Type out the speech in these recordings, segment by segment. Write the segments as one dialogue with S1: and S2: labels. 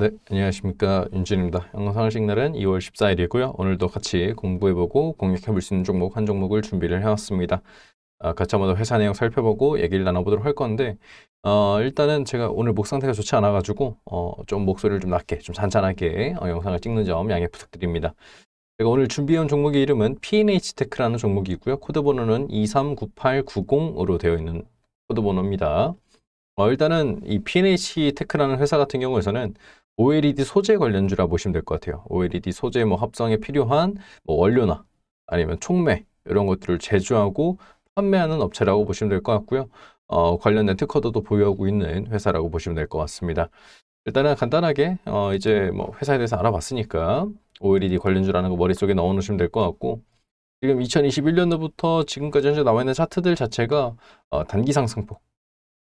S1: 네, 안녕하십니까. 윤진입니다. 영상을 식날은 2월 14일이고요. 오늘도 같이 공부해보고 공략해볼 수 있는 종목 한 종목을 준비를 해왔습니다. 아, 같이 한번 회사 내용 살펴보고 얘기를 나눠보도록 할 건데 어, 일단은 제가 오늘 목 상태가 좋지 않아가지고 어, 좀 목소리를 좀 낮게, 좀 잔잔하게 어, 영상을 찍는 점 양해 부탁드립니다. 제가 오늘 준비해온 종목의 이름은 PNH테크라는 종목이고요. 코드 번호는 239890으로 되어 있는 코드 번호입니다. 어, 일단은 이 PNH 테크라는 회사 같은 경우에서는 OLED 소재 관련주라 보시면 될 것 같아요. OLED 소재 뭐 합성에 필요한 뭐 원료나 아니면 촉매 이런 것들을 제조하고 판매하는 업체라고 보시면 될 것 같고요. 어, 관련된 특허도도 보유하고 있는 회사라고 보시면 될 것 같습니다. 일단은 간단하게 어, 이제 뭐 회사에 대해서 알아봤으니까 OLED 관련주라는 거 머릿속에 넣어놓으시면 될 것 같고 지금 2021년도부터 지금까지 현재 나와 있는 차트들 자체가 어, 단기 상승폭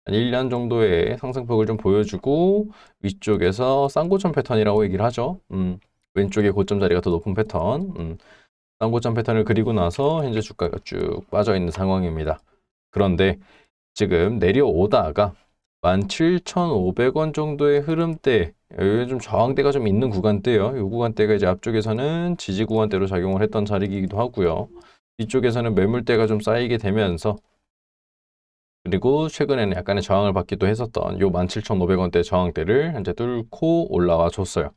S1: 1년 정도의 상승폭을 좀 보여주고 위쪽에서 쌍고점 패턴이라고 얘기를 하죠. 음, 왼쪽에 고점 자리가 더 높은 패턴 음, 쌍고점 패턴을 그리고 나서 현재 주가가 쭉 빠져있는 상황입니다. 그런데 지금 내려오다가 17,500원 정도의 흐름대 여기 좀 저항대가 좀 있는 구간대요. 요 구간대가 이제 앞쪽에서는 지지 구간대로 작용을 했던 자리이기도 하고요. 이쪽에서는 매물대가 좀 쌓이게 되면서 그리고 최근에는 약간의 저항을 받기도 했었던 요 17,500원대 저항대를 현재 뚫고 올라와 줬어요.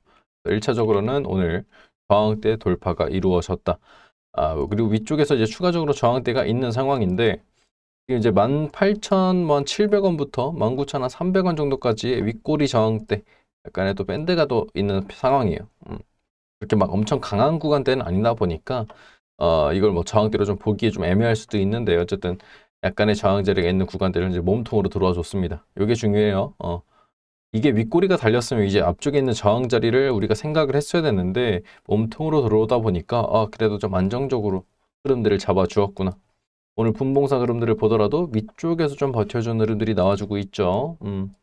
S1: 1차적으로는 오늘 저항대 돌파가 이루어졌다. 아, 그리고 위쪽에서 이제 추가적으로 저항대가 있는 상황인데 이제 18,700원부터 19,300원 정도까지의 윗꼬리 저항대 약간의 또 밴드가 또 있는 상황이에요. 음. 그렇게 막 엄청 강한 구간대는 아니다 보니까 어, 이걸 뭐 저항대로 좀 보기에 좀 애매할 수도 있는데 어쨌든 약간의 저항자리가 있는 구간들을 이제 몸통으로 들어와 줬습니다. 이게 중요해요. 어. 이게 윗꼬리가 달렸으면 이제 앞쪽에 있는 저항자리를 우리가 생각을 했어야 되는데 몸통으로 들어오다 보니까 아 그래도 좀 안정적으로 흐름들을 잡아주었구나. 오늘 분봉사 흐름들을 보더라도 위쪽에서 좀버텨준 흐름들이 나와주고 있죠. 음.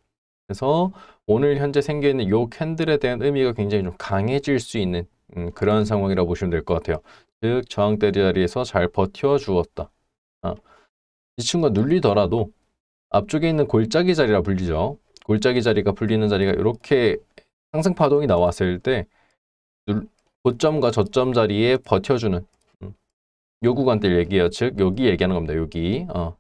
S1: 그래서 오늘 현재 생겨있는 이 캔들에 대한 의미가 굉장히 좀 강해질 수 있는 음, 그런 상황이라고 보시면 될 것 같아요. 즉 저항대 자리에서 잘 버텨주었다. 아. 이 친구가 눌리더라도 앞쪽에 있는 골짜기 자리라 불리죠. 골짜기 자리가 불리는 자리가 이렇게 상승 파동이 나왔을 때 고점과 저점 자리에 버텨주는 음, 요 구간들 얘기예요. 즉 여기 얘기하는 겁니다. 여기 어.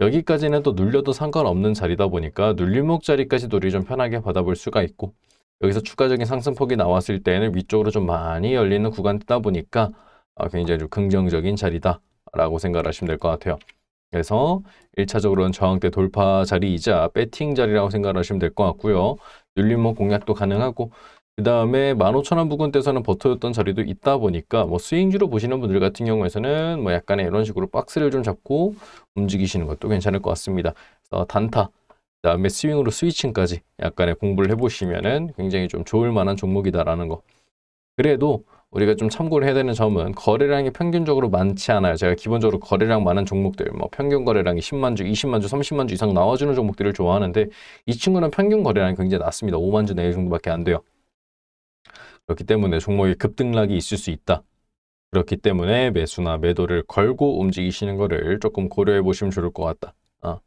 S1: 여기까지는 또 눌려도 상관없는 자리다 보니까 눌림목 자리까지도 우리 좀 편하게 받아볼 수가 있고 여기서 추가적인 상승폭이 나왔을 때는 위쪽으로 좀 많이 열리는 구간이다 보니까 아, 굉장히 좀 긍정적인 자리다라고 생각하시면 될 것 같아요. 그래서 1차적으로는 저항대 돌파 자리이자 배팅 자리라고 생각하시면 될 것 같고요. 윤림목 공략도 가능하고 그 다음에 15,000원 부근대에서는 버터였던 자리도 있다 보니까 뭐 스윙주로 보시는 분들 같은 경우에서는 뭐 약간의 이런 식으로 박스를 좀 잡고 움직이시는 것도 괜찮을 것 같습니다. 그래서 단타, 그 다음에 스윙으로 스위칭까지 약간의 공부를 해보시면 은 굉장히 좀 좋을 만한 종목이다라는 거. 그래도 우리가 좀 참고를 해야 되는 점은 거래량이 평균적으로 많지 않아요. 제가 기본적으로 거래량 많은 종목들, 뭐 평균 거래량이 10만 주, 20만 주, 30만 주 이상 나와주는 종목들을 좋아하는데 이 친구는 평균 거래량이 굉장히 낮습니다. 5만 주 내외 정도밖에 안 돼요. 그렇기 때문에 종목의 급등락이 있을 수 있다. 그렇기 때문에 매수나 매도를 걸고 움직이시는 거를 조금 고려해 보시면 좋을 것 같다. 아.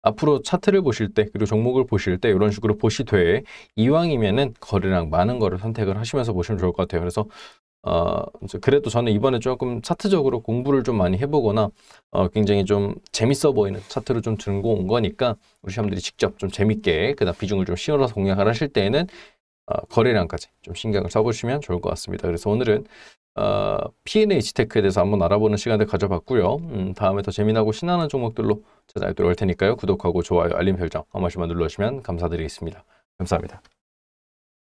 S1: 앞으로 차트를 보실 때 그리고 종목을 보실 때 이런 식으로 보시되 이왕이면은 거래량 많은 거를 선택을 하시면서 보시면 좋을 것 같아요. 그래서 어, 그래도 저는 이번에 조금 차트적으로 공부를 좀 많이 해보거나 어, 굉장히 좀 재밌어 보이는 차트를 좀 들고 온 거니까 우리 시험들이 직접 좀 재밌게 그다 음 비중을 좀 씌워서 공략을 하실 때에는 어, 거래량까지 좀 신경을 써보시면 좋을 것 같습니다. 그래서 오늘은 어, P&H 테크에 대해서 한번 알아보는 시간을 가져봤고요. 음, 다음에 더 재미나고 신나는 종목들로 찾아뵙도록 할 테니까요. 구독하고 좋아요, 알림 설정 한 번씩만 눌러주시면 감사드리겠습니다. 감사합니다.